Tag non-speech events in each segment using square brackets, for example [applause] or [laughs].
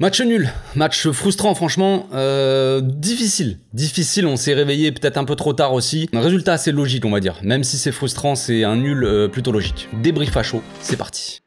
Match nul, match frustrant franchement, euh, difficile, difficile, on s'est réveillé peut-être un peu trop tard aussi. Un résultat assez logique on va dire, même si c'est frustrant, c'est un nul euh, plutôt logique. Débrief à chaud, c'est parti.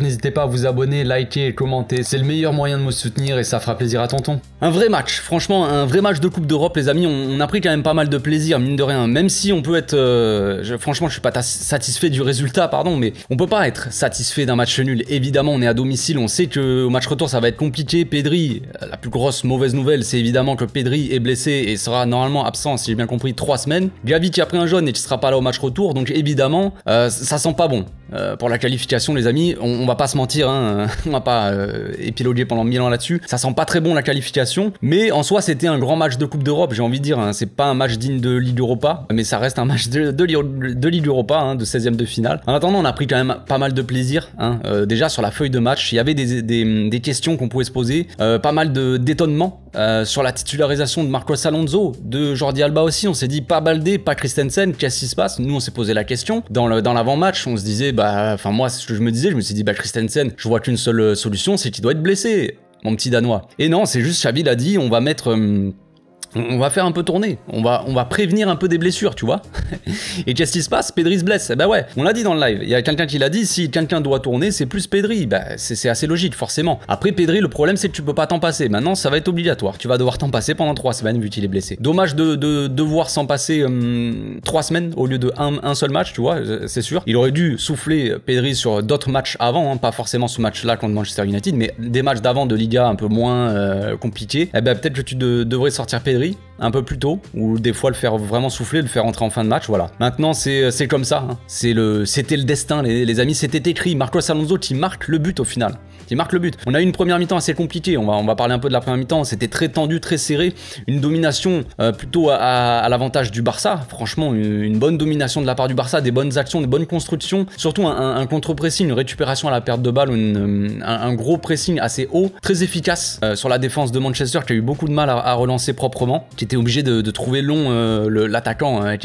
n'hésitez pas à vous abonner, liker et commenter. C'est le meilleur moyen de me soutenir et ça fera plaisir à tonton. Un vrai match, franchement, un vrai match de Coupe d'Europe, les amis. On, a pris quand même pas mal de plaisir, mine de rien. Même si on peut être. Euh, je, franchement, je suis pas satisfait du résultat, pardon, mais on peut pas être satisfait d'un match nul. Évidemment, on est à domicile, on sait que match retour, ça va être compliqué. Pedri, la plus grosse mauvaise nouvelle, c'est évidemment que Pedri est blessé et sera normalement absent, si j'ai bien compris, trois semaines. Gavi qui a pris un jaune et qui sera pas là au match retour, donc évidemment, euh, ça sent pas bon. Euh, pour la qualification, les amis, on, va pas se mentir, hein, [laughs] on va pas euh, épiloguer pendant mille ans là-dessus. Ça sent pas très bon la qualification, mais en soi, c'était un grand match de Coupe d'Europe, j'ai envie de dire. Hein. c'est pas un match digne de Ligue Europa, mais ça reste un match de, de, de Europa, hein, de 16ème de finale. En attendant, on a pris quand même pas mal de plaisir. Euh, déjà sur la feuille de match, il y avait des questions qu'on pouvait se poser, pas mal d'étonnement euh, sur la titularisation de Marcos Alonso, de Jordi Alba aussi, on s'est dit pas Baldé, pas Christensen, qu'est-ce qui se passe Nous, on s'est posé la question. Dans l'avant-match, on se disait, bah, enfin, moi, ce que je me disais, je me suis dit, bah, Christensen, je vois qu'une seule euh, solution, c'est qu'il doit être blessé, mon petit Danois. Et non, c'est juste, Xavi l'a dit, on va mettre. Hum, on va faire un peu tourner, on va, on va prévenir un peu des blessures, tu vois. [laughs] et qu'est-ce qui se passe Pedri se blesse. bah ben ouais, on l'a dit dans le live. Il y a quelqu'un qui l'a dit, si quelqu'un doit tourner, c'est plus Pedri. Ben, c'est assez logique, forcément. Après Pedri, le problème c'est que tu peux pas t'en passer. Maintenant, ça va être obligatoire. Tu vas devoir t'en passer pendant 3 semaines vu qu'il est blessé. Dommage de, de devoir s'en passer 3 hum, semaines au lieu de un, seul match, tu vois, c'est sûr. Il aurait dû souffler Pedri sur d'autres matchs avant, hein. pas forcément ce match-là contre Manchester United, mais des matchs d'avant de Liga un peu moins euh, compliqués. Eh ben peut-être que tu devrais sortir Pedri un peu plus tôt, ou des fois le faire vraiment souffler, le faire entrer en fin de match, voilà. Maintenant, c'est euh, comme ça, hein. c'est le c'était le destin, les, les amis, c'était écrit. Marcos Alonso qui marque le but au final marque le but. On a eu une première mi-temps assez compliquée, on va, on va parler un peu de la première mi-temps, c'était très tendu, très serré, une domination euh, plutôt à, l'avantage du Barça, franchement une, bonne domination de la part du Barça, des bonnes actions, des bonnes constructions, surtout un, contre-pressing, une récupération à la perte de balle, euh, un, gros pressing assez haut, très efficace euh, sur la défense de Manchester qui a eu beaucoup de mal à, relancer proprement, qui était obligé de, trouver long l'attaquant, hein,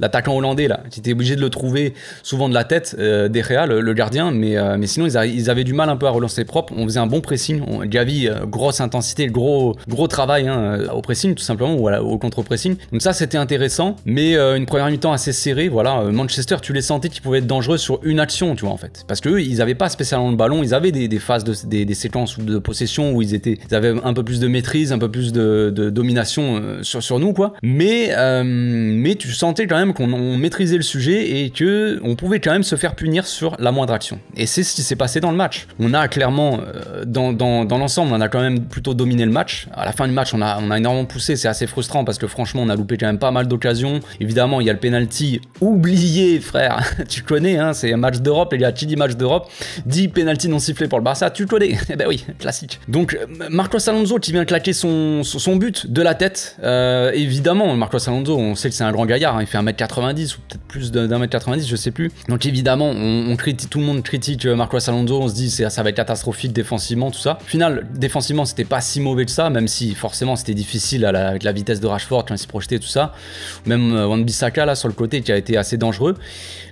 l'attaquant hollandais là, qui était obligé de le trouver souvent de la tête, des Real, le, gardien, mais, mais sinon ils, ils avaient du mal un peu à relancer propre, on faisait un bon pressing. On, Gavi, euh, grosse intensité, gros, gros travail hein, euh, au pressing, tout simplement, ou au contre-pressing. Donc ça, c'était intéressant, mais euh, une première mi-temps assez serrée. Voilà, Manchester, tu les sentais qu'ils pouvaient être dangereux sur une action, tu vois, en fait. Parce qu'eux, ils n'avaient pas spécialement le ballon, ils avaient des, phases, de, des, séquences de possession où ils, étaient, ils avaient un peu plus de maîtrise, un peu plus de, domination sur, sur nous, quoi. Mais, mais tu sentais quand même qu'on maîtrisait le sujet et que on pouvait quand même se faire punir sur la moindre action. Et c'est ce qui s'est passé dans le match. On a clairement, euh, dans, dans, l'ensemble, on a quand même plutôt dominé le match. À la fin du match, on a, on a énormément poussé. C'est assez frustrant parce que franchement, on a loupé quand même pas mal d'occasions. Évidemment, il y a le penalty oublié, frère. [laughs] tu connais, hein, c'est un match d'Europe. il y a qui dit match d'Europe, dit penalty non sifflé pour le Barça. Tu connais. [laughs] Eh ben oui, classique. Donc, euh, Marcos Alonso qui vient claquer son, son but de la tête. Euh, évidemment, Marcos Alonso, on sait que c'est un grand gaillard. Hein, il fait 1m90 ou peut-être plus d1 m 90, je sais plus. Donc, évidemment, on, critique, tout le monde critique Marcos Alonso. On se dit, sa avec catastrophique défensivement, tout ça. final, défensivement, c'était pas si mauvais que ça, même si forcément c'était difficile avec la vitesse de Rashford quand il s'est projeté, tout ça. Même euh, Wan-Bissaka là sur le côté qui a été assez dangereux.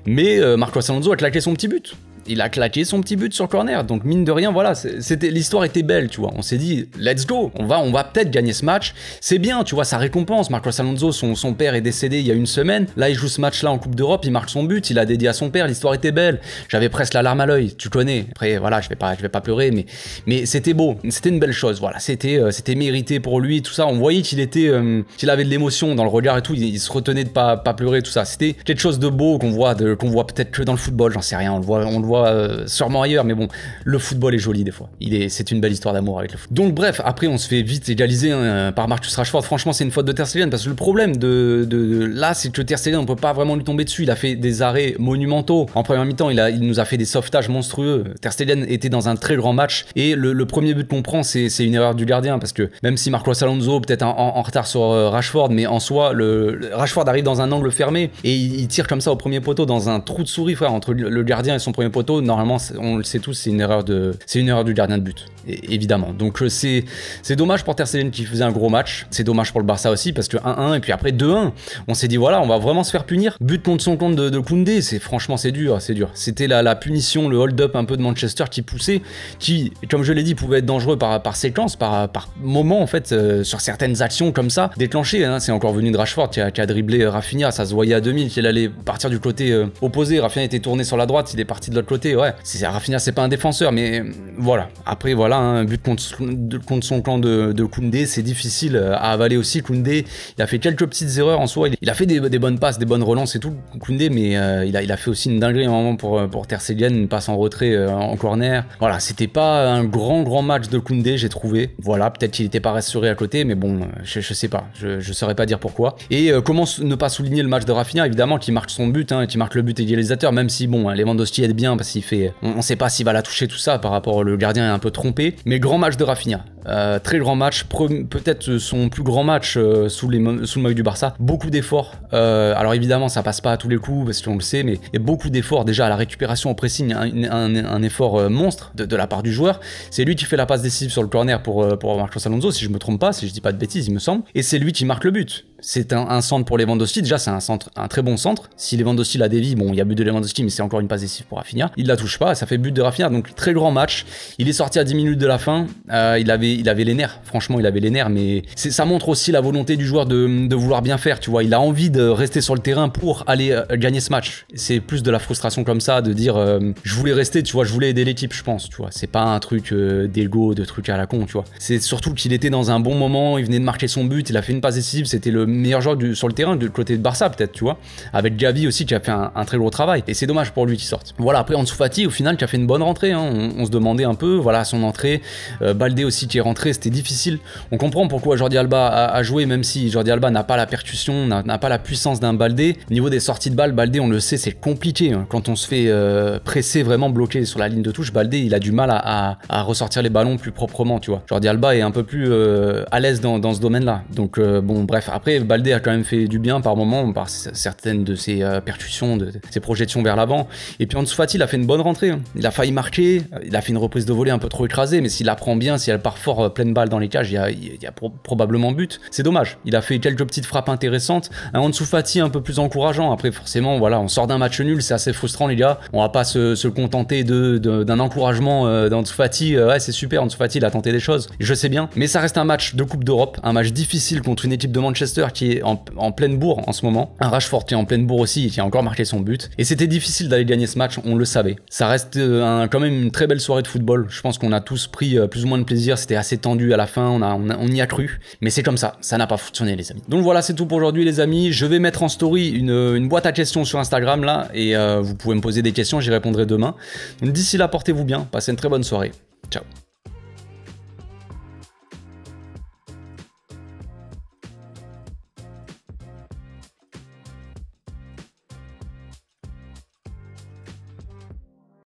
Mais euh, Marco Alonso a claqué son petit but il a claqué son petit but sur corner. Donc mine de rien, voilà, c'était l'histoire était belle, tu vois. On s'est dit, let's go, on va, on va peut-être gagner ce match. C'est bien, tu vois, ça récompense. Marcos Alonso, son, père est décédé il y a une semaine. Là, il joue ce match-là en Coupe d'Europe, il marque son but, il a dédié à son père. L'histoire était belle. J'avais presque la larme à l'œil, tu connais. Après, voilà, je vais pas, je vais pas pleurer, mais, mais c'était beau, c'était une belle chose. Voilà, c'était, euh, c'était mérité pour lui, tout ça. On voyait qu'il était, euh, qu'il avait de l'émotion dans le regard et tout. Il, se retenait de pas, pas pleurer, tout ça. C'était quelque chose de beau qu'on voit, qu'on voit peut-être que dans le football, j'en sais rien. On on le voit euh, sûrement ailleurs, mais bon, le football est joli des fois. Il est, c'est une belle histoire d'amour avec le foot. Donc bref, après on se fait vite égaliser hein, par Marcus Rashford. Franchement, c'est une faute de Ter parce que le problème de, là, c'est que Ter Stegen, on peut pas vraiment lui tomber dessus. Il a fait des arrêts monumentaux. En première mi-temps, il, il nous a fait des sauvetages monstrueux. Ter était dans un très grand match et le, premier but qu'on prend, c'est, une erreur du gardien parce que même si Marcos Alonso peut-être en, retard sur euh, Rashford, mais en soi, le, Rashford arrive dans un angle fermé et il, il tire comme ça au premier poteau dans un trou de souris, frère, entre le gardien et son premier poteau normalement, on le sait tous, c'est une erreur de, c'est une erreur du gardien de but évidemment. Donc euh, c'est dommage pour Ter qui faisait un gros match, c'est dommage pour le Barça aussi parce que 1-1 et puis après 2-1, on s'est dit voilà, on va vraiment se faire punir. But contre son compte de, de Koundé, c'est franchement c'est dur, c'est dur. C'était la, punition, le hold-up un peu de Manchester qui poussait, qui comme je l'ai dit pouvait être dangereux par, par séquence, par, par moment en fait, euh, sur certaines actions comme ça, déclenché hein. C'est encore venu de Rashford qui a, a, dribblé Rafinha, ça se voyait à 2000 qu'il allait partir du côté euh, opposé. Rafinha était tourné sur la droite, il est parti de l'autre côté, ouais. Rafinha c'est pas un défenseur, mais voilà. Après voilà Hein, un but contre, son clan de, Koundé, c'est difficile euh, à avaler aussi. Koundé, il a fait quelques petites erreurs en soi. Il, a fait des, bonnes passes, des bonnes relances et tout, Koundé, mais euh, il, a, il a fait aussi une dinguerie à un moment pour, euh, pour Tercellian, une passe en retrait en corner. Voilà, c'était pas un grand, grand match de Koundé, j'ai trouvé. Voilà, peut-être qu'il était pas rassuré à côté, mais bon, je, sais pas, je, saurais pas dire pourquoi. Et comment ne pas souligner le match de Rafinha, évidemment, qui marque son but, hein, qui marque le but égalisateur, même si, bon, hein, Lewandowski aide bien parce qu'il fait. On, sait pas s'il va la toucher, tout ça, par rapport le gardien est un peu trompé mais grand match de Rafinha. Euh, très grand match, peut-être son plus grand match euh, sous, les, sous le maillot du Barça. Beaucoup d'efforts. Euh, alors évidemment, ça passe pas à tous les coups parce qu'on le sait, mais beaucoup d'efforts déjà à la récupération au pressing, un, effort monstre de, la part du joueur. C'est lui qui fait la passe décisive sur le corner pour, pour Marcos Alonso, si je me trompe pas, si je dis pas de bêtises, il me semble. Et c'est lui qui marque le but c'est un, centre pour Lewandowski. Déjà, c'est un centre, un très bon centre. Si Lewandowski la dévie, bon, il y a but de Lewandowski, mais c'est encore une passe décisive pour Rafinha. Il la touche pas, ça fait but de Rafinha. Donc, très grand match. Il est sorti à 10 minutes de la fin. Euh, il, avait, il avait les nerfs. Franchement, il avait les nerfs, mais ça montre aussi la volonté du joueur de, de, vouloir bien faire. Tu vois, il a envie de rester sur le terrain pour aller euh, gagner ce match. C'est plus de la frustration comme ça, de dire euh, je voulais rester, tu vois, je voulais aider l'équipe, je pense. Tu vois, c'est pas un truc d'ego, de truc à la con, tu vois. C'est surtout qu'il était dans un bon moment, il venait de marquer son but, il a fait une passe décisive, c'était le meilleur joueur du, sur le terrain du côté de Barça peut-être, tu vois. Avec Gavi aussi qui a fait un, très gros travail. Et c'est dommage pour lui qu'il sorte. Voilà, après Ansu au final qui a fait une bonne rentrée. Hein. On, se demandait un peu, voilà, son entrée. Euh, Baldé aussi qui est rentré, c'était difficile. On comprend pourquoi Jordi Alba a, joué, même si Jordi Alba n'a pas la percussion, n'a pas la puissance d'un Baldé. Au niveau des sorties de balles, Baldé, on le sait, c'est compliqué. Hein. Quand on se fait euh, presser vraiment bloqué sur la ligne de touche, Baldé, il a du mal à, ressortir les ballons plus proprement, tu vois. Jordi Alba est un peu plus euh, à l'aise dans, dans, ce domaine-là. Donc bon, bref, après Baldé a quand même fait du bien par moment par certaines de ses euh, percussions, de, ses projections vers l'avant. Et puis Ansu il a fait une bonne rentrée. Hein. Il a failli marquer, il a fait une reprise de volée un peu trop écrasée, mais s'il la prend bien, si elle part fort euh, pleine balle dans les cages, il y a, probablement but. C'est dommage. Il a fait quelques petites frappes intéressantes. Un Ansu un peu plus encourageant. Après, forcément, voilà, on sort d'un match nul, c'est assez frustrant, les gars. On va pas se, contenter d'un de, encouragement euh, euh, ouais, c'est super, Ansu il a tenté des choses. Je sais bien, mais ça reste un match de Coupe d'Europe, un match difficile contre une équipe de Manchester qui est en, pleine bourre en ce moment. Un Rashford qui est en pleine bourre aussi qui a encore marqué son but. Et c'était difficile d'aller gagner ce match, on le savait. Ça reste euh, quand même une très belle soirée de football. Je pense qu'on a tous pris euh, plus ou moins de plaisir. C'était assez tendu à la fin, on, on, y a cru. Mais c'est comme ça, ça n'a pas fonctionné les amis. Donc voilà, c'est tout pour aujourd'hui les amis. Je vais mettre en story une, euh, boîte à questions sur Instagram là et vous pouvez me poser des questions, j'y répondrai demain. D'ici là, portez-vous bien, passez une très bonne soirée. Ciao